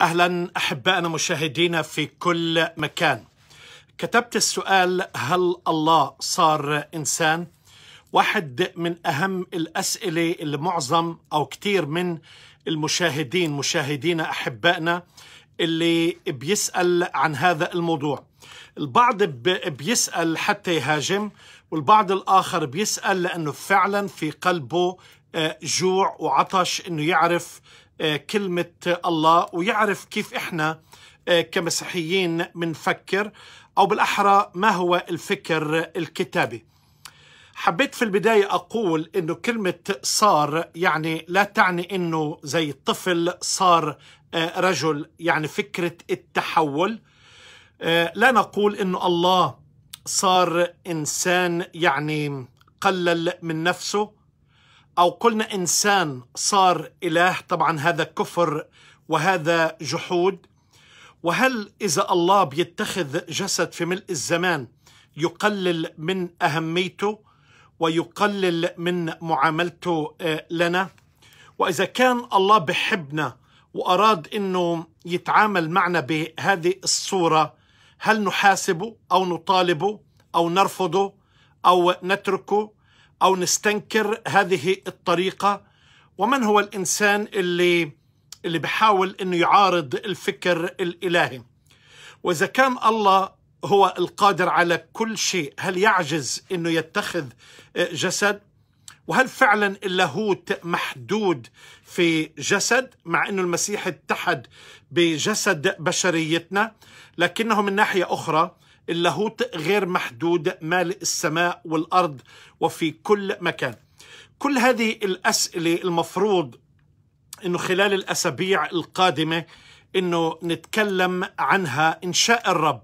اهلا احبائنا مشاهدينا في كل مكان كتبت السؤال هل الله صار انسان واحد من اهم الاسئله اللي معظم او كثير من المشاهدين مشاهدينا احبائنا اللي بيسال عن هذا الموضوع البعض بيسال حتى يهاجم والبعض الاخر بيسال لانه فعلا في قلبه آه، جوع وعطش انه يعرف آه، كلمة الله ويعرف كيف إحنا آه، كمسيحيين بنفكر أو بالأحرى ما هو الفكر الكتابي حبيت في البداية أقول أنه كلمة صار يعني لا تعني أنه زي الطفل صار آه، رجل يعني فكرة التحول لا نقول أنه الله صار إنسان يعني قلل من نفسه أو قلنا إنسان صار إله طبعا هذا كفر وهذا جحود وهل إذا الله بيتخذ جسد في ملء الزمان يقلل من أهميته ويقلل من معاملته آه، لنا وإذا كان الله بحبنا وأراد أنه يتعامل معنا بهذه الصورة هل نحاسبه أو نطالبه أو نرفضه أو نتركه أو نستنكر هذه الطريقة ومن هو الإنسان اللي اللي بحاول أنه يعارض الفكر الإلهي وإذا كان الله هو القادر على كل شيء هل يعجز أنه يتخذ جسد وهل فعلا اللاهوت محدود في جسد مع أنه المسيح اتحد بجسد بشريتنا لكنه من ناحية أخرى اللاهوت غير محدود مالئ السماء والأرض وفي كل مكان كل هذه الأسئلة المفروض أنه خلال الأسابيع القادمة أنه نتكلم عنها إنشاء الرب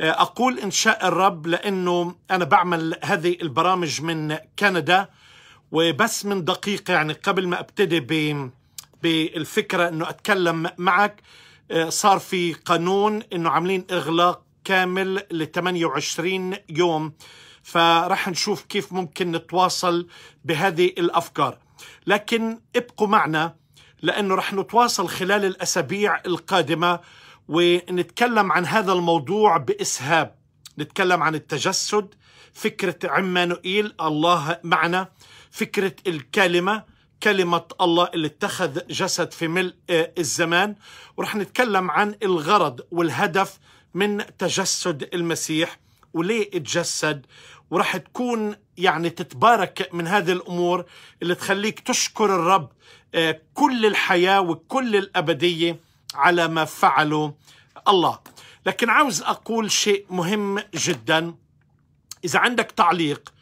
آه، أقول إنشاء الرب لأنه أنا بعمل هذه البرامج من كندا وبس من دقيقة يعني قبل ما أبتدي ب بالفكرة أنه أتكلم معك آه، صار في قانون أنه عاملين إغلاق كامل ل 28 يوم فرح نشوف كيف ممكن نتواصل بهذه الافكار لكن ابقوا معنا لانه رح نتواصل خلال الاسابيع القادمه ونتكلم عن هذا الموضوع باسهاب نتكلم عن التجسد فكره عمانوئيل الله معنا فكره الكلمه كلمة الله اللي اتخذ جسد في ملء الزمان ورح نتكلم عن الغرض والهدف من تجسد المسيح وليه اتجسد ورح تكون يعني تتبارك من هذه الأمور اللي تخليك تشكر الرب آه، كل الحياة وكل الأبدية على ما فعله الله لكن عاوز أقول شيء مهم جدا إذا عندك تعليق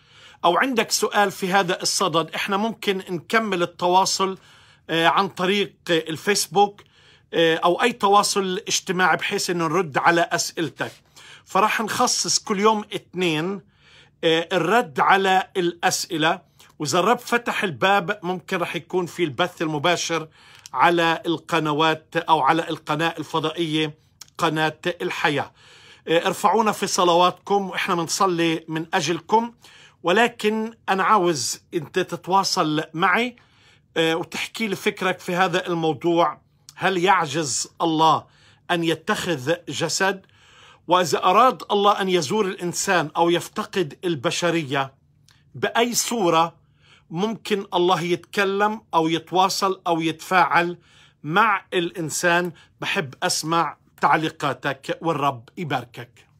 أو عندك سؤال في هذا الصدد إحنا ممكن نكمل التواصل آه، عن طريق الفيسبوك آه، او اي تواصل اجتماعي بحيث انه نرد على اسئلتك فراح نخصص كل يوم اثنين آه، الرد على الاسئله واذا الرب فتح الباب ممكن راح يكون في البث المباشر على القنوات او على القناه الفضائيه قناه الحياه آه، ارفعونا في صلواتكم واحنا بنصلي من اجلكم ولكن انا عاوز انت تتواصل معي وتحكي لي فكرك في هذا الموضوع هل يعجز الله ان يتخذ جسد واذا اراد الله ان يزور الانسان او يفتقد البشريه باي صوره ممكن الله يتكلم او يتواصل او يتفاعل مع الانسان بحب اسمع تعليقاتك والرب يباركك